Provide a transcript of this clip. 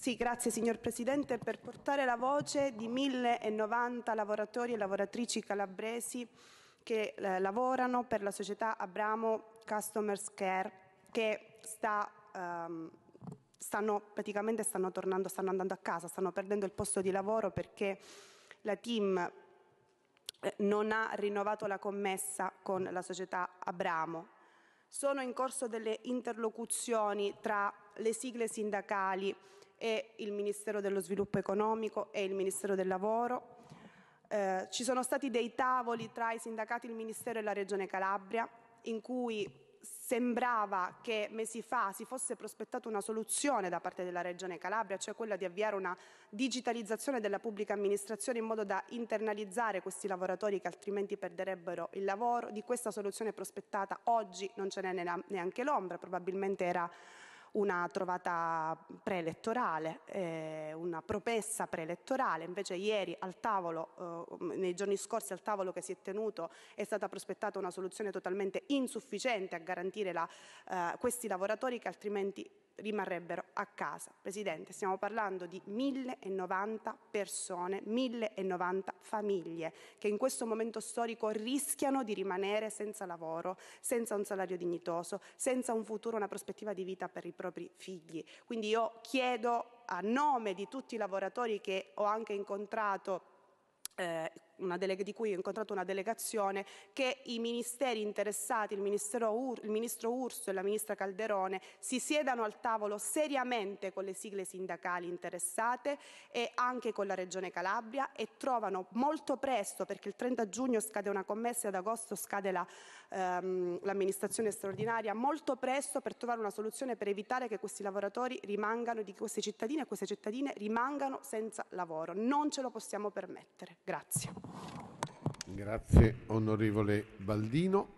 Sì, grazie signor Presidente. Per portare la voce di 1090 lavoratori e lavoratrici calabresi che eh, lavorano per la società Abramo Customers Care che sta... Ehm, stanno praticamente stanno tornando, stanno andando a casa, stanno perdendo il posto di lavoro perché la team eh, non ha rinnovato la commessa con la società Abramo. Sono in corso delle interlocuzioni tra le sigle sindacali e il Ministero dello Sviluppo Economico e il Ministero del Lavoro. Eh, ci sono stati dei tavoli tra i sindacati, il Ministero e la Regione Calabria in cui sembrava che mesi fa si fosse prospettata una soluzione da parte della Regione Calabria, cioè quella di avviare una digitalizzazione della pubblica amministrazione in modo da internalizzare questi lavoratori che altrimenti perderebbero il lavoro. Di questa soluzione prospettata oggi non ce n'è neanche l'ombra, probabilmente era una trovata preelettorale, eh, una propessa preelettorale, invece ieri al tavolo, eh, nei giorni scorsi al tavolo che si è tenuto è stata prospettata una soluzione totalmente insufficiente a garantire la, eh, questi lavoratori che altrimenti rimarrebbero a casa. Presidente, stiamo parlando di 1090 persone, 1090 famiglie che in questo momento storico rischiano di rimanere senza lavoro, senza un salario dignitoso, senza un futuro, una prospettiva di vita per i propri figli. Quindi io chiedo a nome di tutti i lavoratori che ho anche incontrato eh, delega, di cui ho incontrato una delegazione, che i ministeri interessati, il, Ur, il ministro Urso e la ministra Calderone, si siedano al tavolo seriamente con le sigle sindacali interessate e anche con la Regione Calabria e trovano molto presto, perché il 30 giugno scade una commessa e ad agosto scade l'amministrazione la, ehm, straordinaria, molto presto per trovare una soluzione per evitare che questi lavoratori rimangano, di queste cittadine e queste cittadine rimangano senza lavoro. Non ce lo possiamo permettere. Grazie. Grazie onorevole Baldino.